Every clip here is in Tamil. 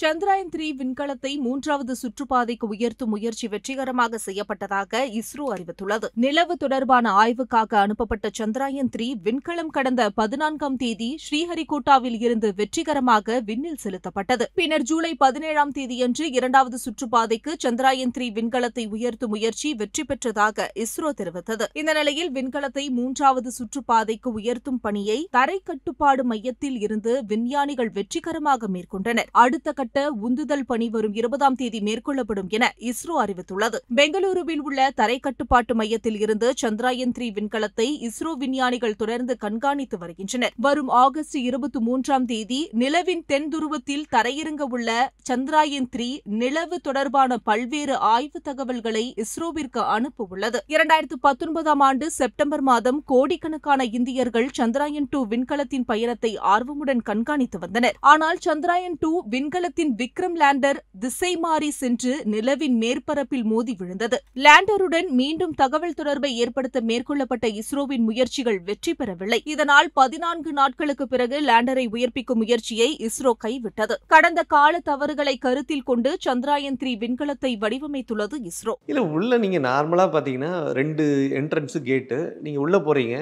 சந்திராயன் த்ரீ விண்கலத்தை மூன்றாவது சுற்றுப்பாதைக்கு உயர்த்தும் முயற்சி வெற்றிகரமாக செய்யப்பட்டதாக இஸ்ரோ அறிவித்துள்ளது நிலவு தொடர்பான ஆய்வுக்காக அனுப்பப்பட்ட சந்திராயன் த்ரீ விண்கலம் கடந்த பதினான்காம் தேதி ஸ்ரீஹரிகோட்டாவில் இருந்து வெற்றிகரமாக விண்ணில் செலுத்தப்பட்டது பின்னர் ஜூலை பதினேழாம் தேதியன்று இரண்டாவது சுற்றுப்பாதைக்கு சந்திராயன் த்ரீ விண்கலத்தை உயர்த்தும் முயற்சி வெற்றி பெற்றதாக இஸ்ரோ தெரிவித்தது இந்த நிலையில் விண்கலத்தை மூன்றாவது சுற்றுப்பாதைக்கு உயர்த்தும் பணியை தரை கட்டுப்பாடு மையத்தில் இருந்து விஞ்ஞானிகள் வெற்றிகரமாக மேற்கொண்டனர் அடுத்த கட்ட உந்துதல் பணி வரும் இருபதாம் தேதி மேற்கொள்ளப்படும் என இஸ்ரோ அறிவித்துள்ளது பெங்களூருவில் உள்ள தரை கட்டுப்பாட்டு மையத்தில் இருந்து சந்திராயன் த்ரீ விண்கலத்தை இஸ்ரோ விஞ்ஞானிகள் தொடர்ந்து கண்காணித்து வருகின்றனர் வரும் ஆகஸ்ட் இருபத்தி மூன்றாம் தேதி நிலவின் தென் துருவத்தில் தரையிறங்க உள்ள சந்திராயன் த்ரீ நிலவு தொடர்பான பல்வேறு ஆய்வு தகவல்களை இஸ்ரோவிற்கு அனுப்ப உள்ளது இரண்டாயிரத்து பத்தொன்பதாம் ஆண்டு செப்டம்பர் மாதம் கோடிக்கணக்கான இந்தியர்கள் சந்திராயன் டூ விண்கலத்தின் பயணத்தை ஆர்வமுடன் கண்காணித்து வந்தனர் ஆனால் சந்திராயன் டூ விண்கலத்தில் நிறுவனத்தின் விக்ரம் லேண்டர் திசை மாறி சென்று நிலவின் மேற்பரப்பில் மோதி விழுந்தது லேண்டருடன் மீண்டும் தகவல் தொடர்பை ஏற்படுத்த மேற்கொள்ளப்பட்ட இஸ்ரோவின் முயற்சிகள் வெற்றி பெறவில்லை இதனால் பதினான்கு நாட்களுக்கு பிறகு லேண்டரை உயர்ப்பிக்கும் முயற்சியை இஸ்ரோ கைவிட்டது கடந்த கால தவறுகளை கருத்தில் கொண்டு சந்திராயன் த்ரீ விண்கலத்தை வடிவமைத்துள்ளது இஸ்ரோ இல்ல உள்ள நீங்க நார்மலா பாத்தீங்கன்னா ரெண்டு என்ட்ரன்ஸ் கேட்டு நீங்க உள்ள போறீங்க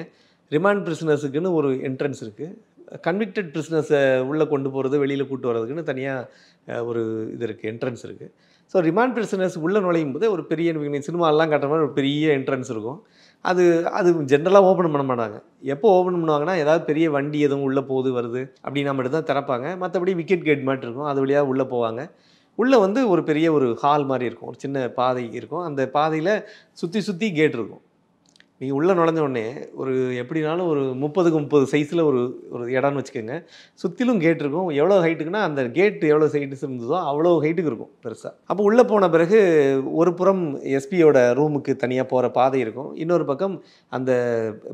ரிமாண்ட் பிரிசனர்ஸுக்குன்னு ஒரு என்ட்ரன்ஸ் இருக்குது கன்விக்டட் பிஸ்னஸை உள்ளே கொண்டு போகிறது வெளியில் கூட்டு வர்றதுக்குன்னு தனியாக ஒரு இது இருக்குது என்ட்ரன்ஸ் இருக்குது ஸோ ரிமாண்ட் பிஸ்னஸ் உள்ளே நுழையும் போது ஒரு பெரிய சினிமாலாம் கட்டுற மாதிரி ஒரு பெரிய என்ட்ரன்ஸ் இருக்கும் அது அது ஜென்ரலாக ஓப்பன் பண்ண மாட்டாங்க எப்போ ஓப்பன் பண்ணுவாங்கன்னா ஏதாவது பெரிய வண்டி எதுவும் உள்ளே போகுது வருது அப்படின்னா மட்டும் தான் திறப்பாங்க மற்றபடி விக்கெட் கேட் மாதிரி இருக்கும் அது வழியாக உள்ளே போவாங்க உள்ளே வந்து ஒரு பெரிய ஒரு ஹால் மாதிரி இருக்கும் ஒரு சின்ன பாதை இருக்கும் அந்த பாதையில் சுற்றி சுற்றி கேட் இருக்கும் நீங்கள் உள்ளே நுழைஞ்ச உடனே ஒரு எப்படினாலும் ஒரு முப்பதுக்கு முப்பது சைஸில் ஒரு ஒரு இடம்னு வச்சுக்கோங்க சுற்றிலும் கேட் இருக்கும் எவ்வளோ ஹைட்டுக்குன்னா அந்த கேட்டு எவ்வளோ சைட்டு இருந்ததோ அவ்வளோ ஹைட்டுக்கு இருக்கும் பெருசாக அப்போ உள்ளே போன பிறகு ஒரு புறம் எஸ்பியோட ரூமுக்கு தனியாக போகிற பாதை இருக்கும் இன்னொரு பக்கம் அந்த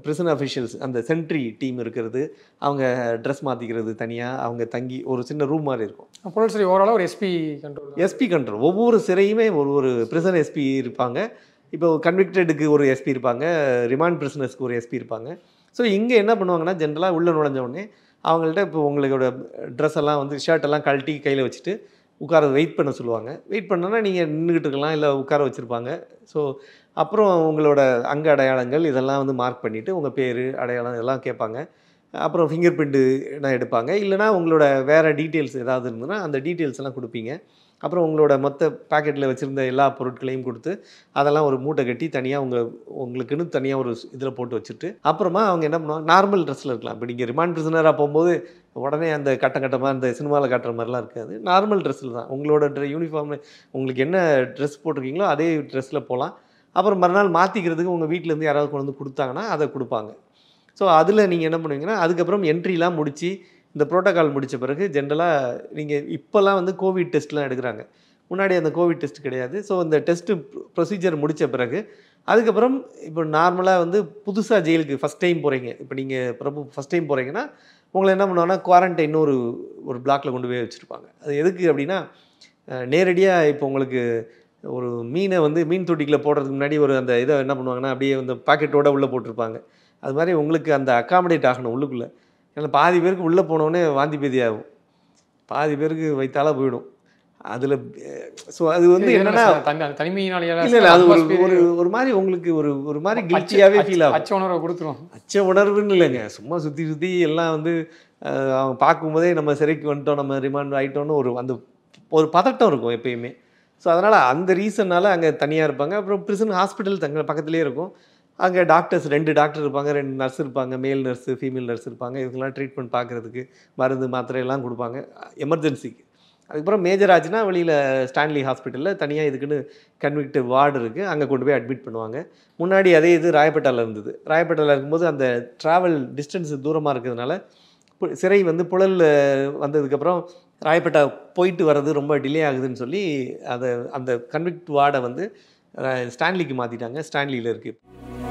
பிரிசன் அஃபிஷியல்ஸ் அந்த சென்ட்ரி டீம் இருக்கிறது அவங்க ட்ரெஸ் மாற்றிக்கிறது தனியாக அவங்க தங்கி ஒரு சின்ன ரூம் மாதிரி இருக்கும் அப்போ சரி ஓரளவு ஒரு எஸ்பி கண்ட்ரோல் எஸ்பி கண்ட்ரோல் ஒவ்வொரு சிறையுமே ஒரு ஒரு பிரிசன் எஸ்பி இருப்பாங்க இப்போ கன்விக்டடுக்கு ஒரு எஸ்பி இருப்பாங்க ரிமாண்ட் பிரிசனர்ஸ்க்கு ஒரு எஸ்பி இருப்பாங்க ஸோ இங்கே என்ன பண்ணுவாங்கன்னா ஜென்ரலாக உள்ளே உடனே அவங்கள்ட்ட இப்போ உங்களோட ட்ரெஸ் எல்லாம் வந்து ஷர்ட் எல்லாம் கழட்டி கையில் வச்சுட்டு உட்கார வெயிட் பண்ண சொல்லுவாங்க வெயிட் பண்ணோன்னா நீங்கள் நின்றுக்கிட்டு இருக்கலாம் இல்லை உட்கார வச்சுருப்பாங்க ஸோ அப்புறம் உங்களோட அங்க அடையாளங்கள் இதெல்லாம் வந்து மார்க் பண்ணிவிட்டு உங்கள் பேர் அடையாளம் இதெல்லாம் கேட்பாங்க அப்புறம் ஃபிங்கர் பிரிண்ட்டு நான் எடுப்பாங்க இல்லைனா உங்களோட வேறு டீட்டெயில்ஸ் ஏதாவது இருந்ததுன்னா அந்த டீட்டெயில்ஸ் எல்லாம் கொடுப்பீங்க அப்புறம் உங்களோட மொத்த பேக்கெட்டில் வச்சுருந்த எல்லா பொருட்களையும் கொடுத்து அதெல்லாம் ஒரு மூட்டை கட்டி தனியாக உங்கள் உங்களுக்குன்னு தனியாக ஒரு இதில் போட்டு வச்சுட்டு அப்புறமா அவங்க என்ன பண்ணுவாங்க நார்மல் ட்ரெஸ்ஸில் இருக்கலாம் இப்போ நீங்கள் ரிமாண்ட் பிரிசனராக போகும்போது உடனே அந்த கட்டம் கட்டமாக அந்த சினிமாவில் காட்டுற மாதிரிலாம் இருக்காது நார்மல் ட்ரெஸ்ஸில் தான் உங்களோட ட்ரெ யூனிஃபார்ம் உங்களுக்கு என்ன ட்ரெஸ் போட்டிருக்கீங்களோ அதே ட்ரெஸ்ஸில் போகலாம் அப்புறம் மறுநாள் மாற்றிக்கிறதுக்கு உங்கள் வீட்டிலேருந்து யாராவது கொண்டு வந்து கொடுத்தாங்கன்னா அதை கொடுப்பாங்க ஸோ அதில் நீங்கள் என்ன பண்ணுவீங்கன்னா அதுக்கப்புறம் என்ட்ரிலாம் முடித்து இந்த ப்ரோட்டோக்கால் முடித்த பிறகு ஜென்ரலாக நீங்கள் இப்போல்லாம் வந்து கோவிட் டெஸ்ட்லாம் எடுக்கிறாங்க முன்னாடி அந்த கோவிட் டெஸ்ட் கிடையாது ஸோ அந்த டெஸ்ட்டு ப்ரொசீஜர் முடித்த பிறகு அதுக்கப்புறம் இப்போ நார்மலாக வந்து புதுசாக ஜெயிலுக்கு ஃபஸ்ட் டைம் போகிறீங்க இப்போ நீங்கள் பிரபு ஃபஸ்ட் டைம் போகிறீங்கன்னா உங்களை என்ன பண்ணுவாங்கன்னா குவாரண்டைன் ஒரு ஒரு பிளாக்ல கொண்டு போய் வச்சுருப்பாங்க அது எதுக்கு அப்படின்னா நேரடியாக இப்போ உங்களுக்கு ஒரு மீனை வந்து மீன் தொட்டிக்குள்ளே போடுறதுக்கு முன்னாடி ஒரு அந்த இதை என்ன பண்ணுவாங்கன்னா அப்படியே அந்த பாக்கெட்டோட உள்ளே போட்டிருப்பாங்க அது மாதிரி உங்களுக்கு அந்த அக்காமடேட் ஆகணும் உள்ளுக்குள்ளே ஏன்னா பாதி பேருக்கு உள்ளே போனோடனே வாந்தி பேதி ஆகும் பாதி பேருக்கு வைத்தால போயிடும் அதில் ஸோ அது வந்து என்னன்னா தனிமையினாலேயே இல்லை அது ஒரு ஒரு ஒரு மாதிரி உங்களுக்கு ஒரு ஒரு மாதிரி கிளிச்சியாகவே ஃபீல் ஆகும் அச்ச உணர்வை கொடுத்துரும் அச்ச உணர்வுன்னு இல்லைங்க சும்மா சுற்றி சுற்றி எல்லாம் வந்து அவங்க பார்க்கும்போதே நம்ம சிறைக்கு வந்துட்டோம் நம்ம ரிமாண்ட் ஆகிட்டோன்னு ஒரு அந்த ஒரு பதட்டம் இருக்கும் எப்பயுமே ஸோ அதனால் அந்த ரீசன்னால் அங்கே தனியாக இருப்பாங்க அப்புறம் ப்ரிசன் ஹாஸ்பிட்டல் தங்க பக்கத்துலேயே இருக்கும் அங்கே டாக்டர்ஸ் ரெண்டு டாக்டர் இருப்பாங்க ரெண்டு நர்ஸ் இருப்பாங்க மேல் நர்ஸு ஃபீமேல் நர்ஸ் இருப்பாங்க இதுக்கெல்லாம் ட்ரீட்மெண்ட் பார்க்குறதுக்கு மருந்து மாத்திரையெல்லாம் கொடுப்பாங்க எமர்ஜென்சிக்கு அதுக்கப்புறம் மேஜர் ஆச்சுன்னா வெளியில் ஸ்டான்லி ஹாஸ்பிட்டலில் தனியாக இதுக்குன்னு கன்விக்ட் வார்டு இருக்குது அங்கே கொண்டு போய் அட்மிட் பண்ணுவாங்க முன்னாடி அதே இது ராயப்பேட்டாவில் இருந்தது ராயப்பேட்டாவில் இருக்கும்போது அந்த ட்ராவல் டிஸ்டன்ஸ் தூரமாக இருக்கிறதுனால சிறை வந்து புழல் வந்ததுக்கப்புறம் ராயப்பேட்டா போயிட்டு வர்றது ரொம்ப டிலே ஆகுதுன்னு சொல்லி அதை அந்த கன்விக்ட் வார்டை வந்து ஸ்டான்லிக்கு மாற்றிட்டாங்க ஸ்டான்லியில் இருக்குது